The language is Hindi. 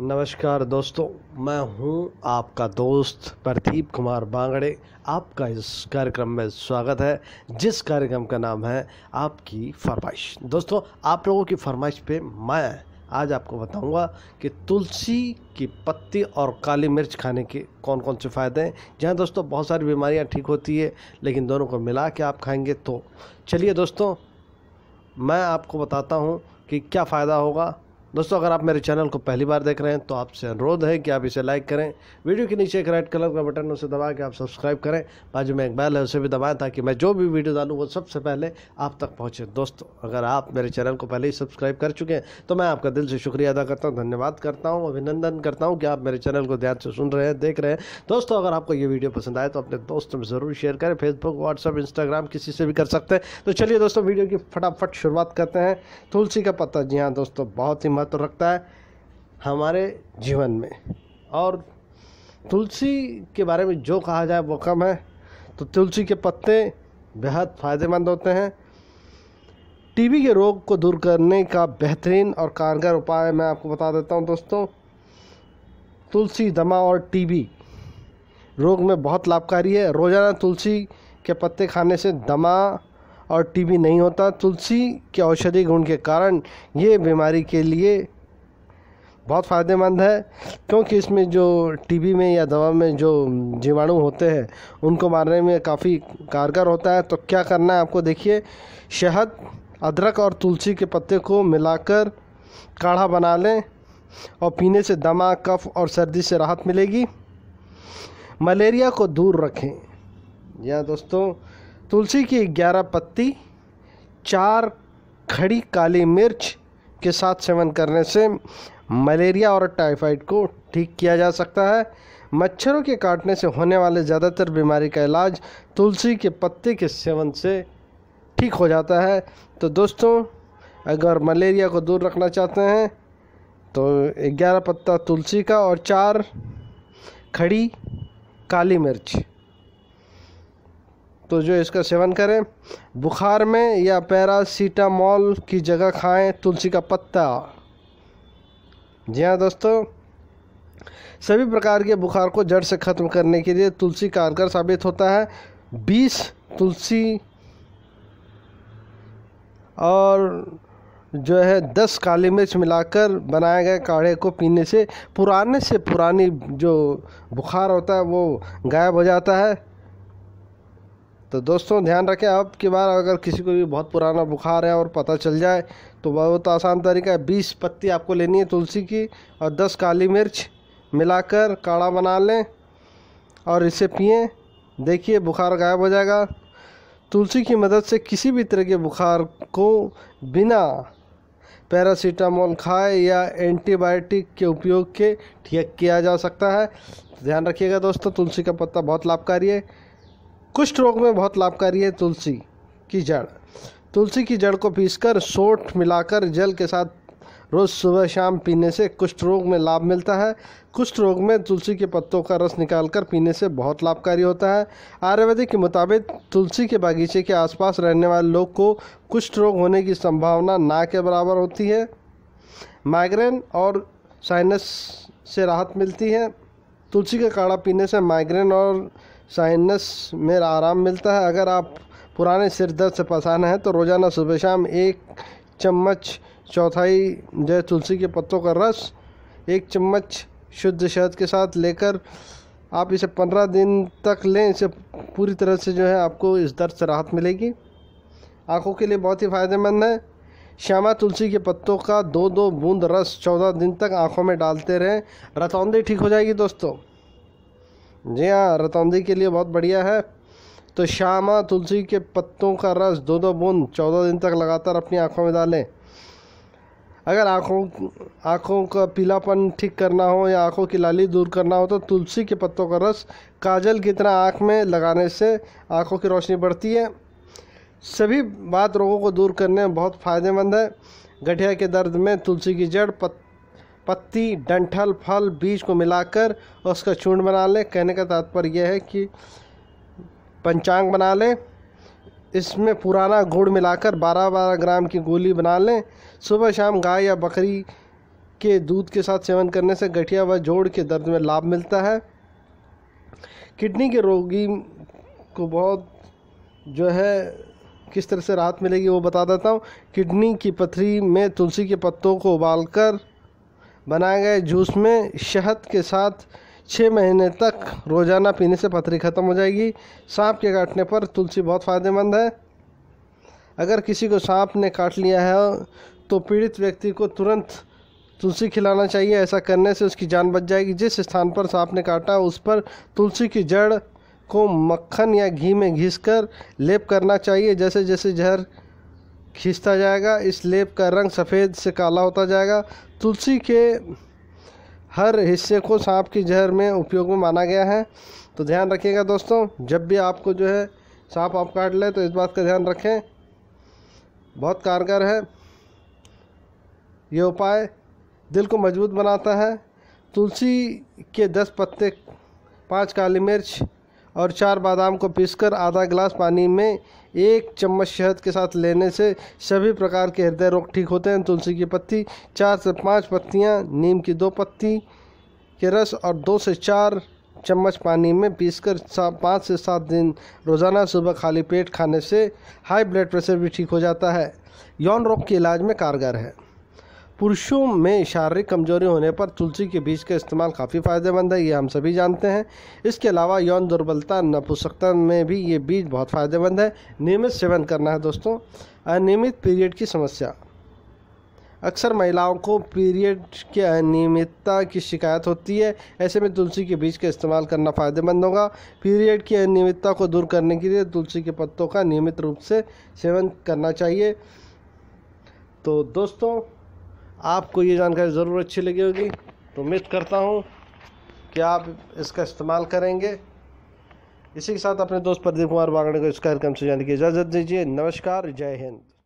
नमस्कार दोस्तों मैं हूं आपका दोस्त प्रदीप कुमार बांगड़े आपका इस कार्यक्रम में स्वागत है जिस कार्यक्रम का नाम है आपकी फरमाइश दोस्तों आप लोगों की फरमाइश पे मैं आज आपको बताऊंगा कि तुलसी की पत्ती और काली मिर्च खाने के कौन कौन से फ़ायदे हैं जहाँ दोस्तों बहुत सारी बीमारियाँ ठीक होती है लेकिन दोनों को मिला के आप खाएँगे तो चलिए दोस्तों मैं आपको बताता हूँ कि क्या फ़ायदा होगा दोस्तों अगर आप मेरे चैनल को पहली बार देख रहे हैं तो आपसे अनुरोध है कि आप इसे लाइक करें वीडियो के नीचे एक रेड कलर का बटन उसे दबा के आप सब्सक्राइब करें बाजू में एक बैल है उसे भी दबाएं ताकि मैं जो भी वीडियो डालूँ वो सबसे पहले आप तक पहुँचे दोस्तों अगर आप मेरे चैनल को पहले ही सब्सक्राइब कर चुके हैं तो मैं आपका दिल से शुक्रिया अदा करता हूँ धन्यवाद करता हूँ अभिनंदन करता हूँ कि आप मेरे चैनल को ध्यान से सुन रहे हैं देख रहे हैं दोस्तों अगर आपको ये वीडियो पसंद आए तो अपने दोस्तों में ज़रूर शेयर करें फेसबुक व्हाट्सअप इंस्टाग्राम किसी से भी कर सकते हैं तो चलिए दोस्तों वीडियो की फटाफट शुरुआत करते हैं तुलसी का पत्ता जी हाँ दोस्तों बहुत ही महत्व रखता है हमारे जीवन में और तुलसी के बारे में जो कहा जाए वो कम है तो तुलसी के पत्ते बेहद फ़ायदेमंद होते हैं टीबी के रोग को दूर करने का बेहतरीन और कारगर उपाय मैं आपको बता देता हूं दोस्तों तुलसी दमा और टीबी रोग में बहुत लाभकारी है रोज़ाना तुलसी के पत्ते खाने से दमा और टीबी नहीं होता तुलसी के औषधि गुण के कारण ये बीमारी के लिए बहुत फ़ायदेमंद है क्योंकि इसमें जो टीबी में या दवा में जो जीवाणु होते हैं उनको मारने में काफ़ी कारगर होता है तो क्या करना है आपको देखिए शहद अदरक और तुलसी के पत्ते को मिलाकर काढ़ा बना लें और पीने से दमा कफ और सर्दी से राहत मिलेगी मलेरिया को दूर रखें या दोस्तों तुलसी की ग्यारह पत्ती चार खड़ी काली मिर्च के साथ सेवन करने से मलेरिया और टाइफाइड को ठीक किया जा सकता है मच्छरों के काटने से होने वाले ज़्यादातर बीमारी का इलाज तुलसी के पत्ते के सेवन से ठीक हो जाता है तो दोस्तों अगर मलेरिया को दूर रखना चाहते हैं तो ग्यारह पत्ता तुलसी का और चार खड़ी काली मिर्च तो जो इसका सेवन करें बुखार में या पैरासीटामॉल की जगह खाएं तुलसी का पत्ता जी हाँ दोस्तों सभी प्रकार के बुखार को जड़ से ख़त्म करने के लिए तुलसी कारगर साबित होता है बीस तुलसी और जो है दस काली मिर्च मिलाकर बनाए गए काढ़े को पीने से पुराने से पुरानी जो बुखार होता है वो गायब हो जाता है तो दोस्तों ध्यान रखें अब की बार अगर किसी को भी बहुत पुराना बुखार है और पता चल जाए तो बहुत आसान तरीका है बीस पत्ती आपको लेनी है तुलसी की और दस काली मिर्च मिलाकर काढ़ा बना लें और इसे पिए देखिए बुखार गायब हो जाएगा तुलसी की मदद से किसी भी तरह के बुखार को बिना पैरासीटामोल खाए या एंटीबायोटिक के उपयोग के ठीक किया जा सकता है ध्यान रखिएगा दोस्तों तुलसी का पत्ता बहुत लाभकारी है कुष्ठ रोग में बहुत लाभकारी है तुलसी की जड़ तुलसी की जड़ को पीसकर सोठ मिलाकर जल के साथ रोज़ सुबह शाम पीने से कुष्ठ रोग में लाभ मिलता है कुष्ठ रोग में तुलसी के पत्तों का रस निकालकर पीने से बहुत लाभकारी होता है आयुर्वेदिक के मुताबिक तुलसी के बागीचे के आसपास रहने वाले लोग को कुष्ठ रोग होने की संभावना ना के बराबर होती है माइग्रेन और साइनस से राहत मिलती है तुलसी का काढ़ा पीने से माइग्रेन और साइनस में आराम मिलता है अगर आप पुराने सिर दर्द से परेशान हैं तो रोज़ाना सुबह शाम एक चम्मच चौथाई जय तुलसी के पत्तों का रस एक चम्मच शुद्ध शहद के साथ लेकर आप इसे पंद्रह दिन तक लें इसे पूरी तरह से जो है आपको इस दर्द से राहत मिलेगी आँखों के लिए बहुत ही फ़ायदेमंद है श्यामा तुलसी के पत्तों का दो दो बूंद रस चौदह दिन तक आँखों में डालते रहें रतौंदी ठीक हो जाएगी दोस्तों जी हाँ रतौंदी के लिए बहुत बढ़िया है तो श्यामा तुलसी के पत्तों का रस दो दो बूंद चौदह दिन तक लगातार अपनी आँखों में डालें अगर आँखों आँखों का पीलापन ठीक करना हो या आँखों की लाली दूर करना हो तो तुलसी के पत्तों का रस काजल की तरह आँख में लगाने से आँखों की रोशनी बढ़ती है सभी बात रोगों को दूर करने में बहुत फ़ायदेमंद है गठिया के दर्द में तुलसी की जड़ पत, पत्ती डंठल फल बीज को मिलाकर और उसका चूर्ण बना लें कहने का तात्पर्य यह है कि पंचांग बना लें इसमें पुराना गुड़ मिलाकर 12 बारह ग्राम की गोली बना लें सुबह शाम गाय या बकरी के दूध के साथ सेवन करने से गठिया व जोड़ के दर्द में लाभ मिलता है किडनी के रोगी को बहुत जो है किस तरह से राहत मिलेगी वो बता देता हूँ किडनी की पथरी में तुलसी के पत्तों को उबालकर बनाए गए जूस में शहद के साथ छः महीने तक रोज़ाना पीने से पथरी ख़त्म हो जाएगी सांप के काटने पर तुलसी बहुत फ़ायदेमंद है अगर किसी को सांप ने काट लिया है तो पीड़ित व्यक्ति को तुरंत तुलसी खिलाना चाहिए ऐसा करने से उसकी जान बच जाएगी जिस स्थान पर सांप ने काटा उस पर तुलसी की जड़ को मक्खन या घी में कर लेप करना चाहिए जैसे जैसे जहर खींचता जाएगा इस लेप का रंग सफ़ेद से काला होता जाएगा तुलसी के हर हिस्से को सांप की जहर में उपयोग में माना गया है तो ध्यान रखिएगा दोस्तों जब भी आपको जो है सांप आप काट ले तो इस बात का ध्यान रखें बहुत कारगर है ये उपाय दिल को मजबूत बनाता है तुलसी के दस पत्ते पाँच काली मिर्च और चार बादाम को पीसकर आधा गिलास पानी में एक चम्मच शहद के साथ लेने से सभी प्रकार के हृदय रोग ठीक होते हैं तुलसी की पत्ती चार से पाँच पत्तियाँ नीम की दो पत्ती के रस और दो से चार चम्मच पानी में पीसकर पाँच से सात दिन रोज़ाना सुबह खाली पेट खाने से हाई ब्लड प्रेशर भी ठीक हो जाता है यौन रोग के इलाज में कारगर है पुरुषों में शारीरिक कमजोरी होने पर तुलसी के बीज का इस्तेमाल काफ़ी फ़ायदेमंद है ये हम सभी जानते हैं इसके अलावा यौन दुर्बलता नपुसकता में भी ये बीज बहुत फ़ायदेमंद है नियमित सेवन करना है दोस्तों अनियमित पीरियड की समस्या अक्सर महिलाओं को पीरियड के अनियमितता की शिकायत होती है ऐसे में तुलसी के बीज का इस्तेमाल करना फ़ायदेमंद होगा पीरियड की अनियमितता को दूर करने के लिए तुलसी के पत्तों का नियमित रूप से सेवन करना चाहिए तो दोस्तों आपको ये जानकारी ज़रूर अच्छी लगी होगी तो उम्मीद करता हूँ कि आप इसका इस्तेमाल करेंगे इसी के साथ अपने दोस्त प्रदीप कुमार बागड़े को इस कार्यक्रम से जाने की इजाज़त दीजिए नमस्कार जय हिंद